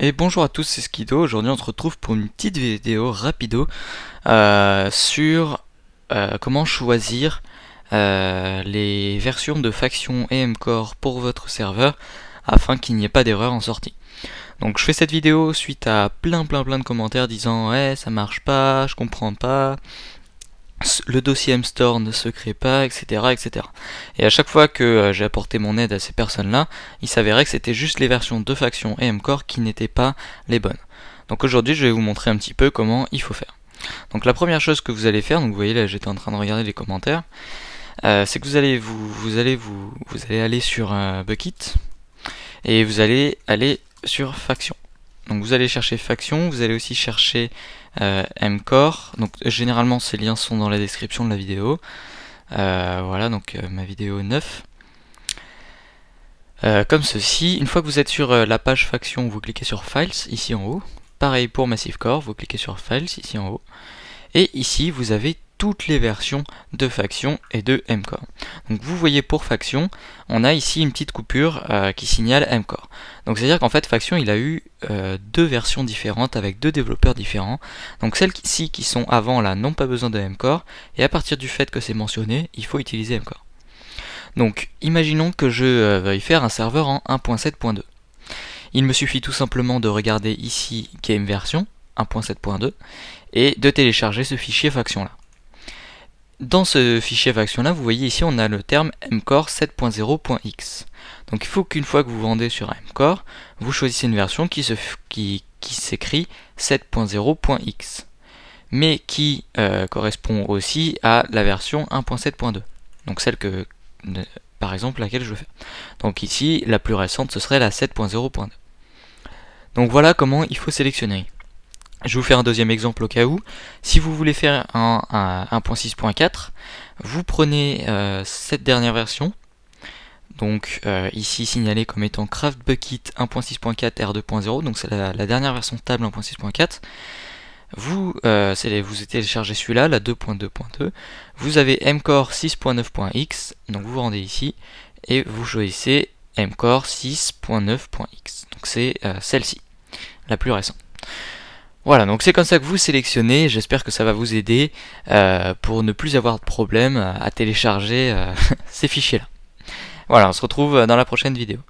Et bonjour à tous, c'est Skido. Aujourd'hui, on se retrouve pour une petite vidéo rapido euh, sur euh, comment choisir euh, les versions de faction et M-Core pour votre serveur afin qu'il n'y ait pas d'erreur en sortie. Donc, je fais cette vidéo suite à plein plein plein de commentaires disant eh, ça marche pas, je comprends pas, le dossier MStore ne se crée pas, etc., etc. Et à chaque fois que euh, j'ai apporté mon aide à ces personnes-là, il s'avérait que c'était juste les versions de faction et Mcore qui n'étaient pas les bonnes. Donc aujourd'hui, je vais vous montrer un petit peu comment il faut faire. Donc la première chose que vous allez faire, donc vous voyez là, j'étais en train de regarder les commentaires, euh, c'est que vous allez vous, vous allez vous, vous allez aller sur euh, Bucket et vous allez aller sur Faction. Donc vous allez chercher faction, vous allez aussi chercher euh, mcore. Donc généralement ces liens sont dans la description de la vidéo. Euh, voilà donc euh, ma vidéo 9. comme ceci, une fois que vous êtes sur la page faction, vous cliquez sur Files ici en haut. Pareil pour Massive Core, vous cliquez sur Files ici en haut. Et ici, vous avez toutes les versions de Faction et de Mcore. Donc vous voyez pour Faction, on a ici une petite coupure euh, qui signale Mcore. Donc c'est-à-dire qu'en fait Faction il a eu euh, deux versions différentes avec deux développeurs différents. Donc celles-ci qui sont avant là n'ont pas besoin de Mcore et à partir du fait que c'est mentionné, il faut utiliser Mcore. Donc imaginons que je euh, veuille faire un serveur en 1.7.2. Il me suffit tout simplement de regarder ici une Version 1.7.2 et de télécharger ce fichier faction là. Dans ce fichier faction là, vous voyez ici on a le terme mcore 7.0.x. Donc il faut qu'une fois que vous vendez sur mcore, vous choisissez une version qui s'écrit qui, qui 7.0.x, mais qui euh, correspond aussi à la version 1.7.2, donc celle que par exemple laquelle je veux faire. Donc ici la plus récente ce serait la 7.0.2. Donc voilà comment il faut sélectionner. Je vais vous faire un deuxième exemple au cas où. Si vous voulez faire un, 1.6.4, vous prenez euh, cette dernière version, donc euh, ici signalée comme étant CraftBucket 1.6.4 R2.0, donc c'est la, dernière version table 1.6.4. Vous, euh, vous téléchargez celui-là, la 2.2.2. Vous avez mcore 6.9.x, donc vous vous rendez ici, et vous choisissez mcore 6.9.x. Donc c'est celle-ci, la plus récente. Voilà, donc c'est comme ça que vous sélectionnez, j'espère que ça va vous aider euh, pour ne plus avoir de problème à télécharger euh, ces fichiers-là. Voilà, on se retrouve dans la prochaine vidéo.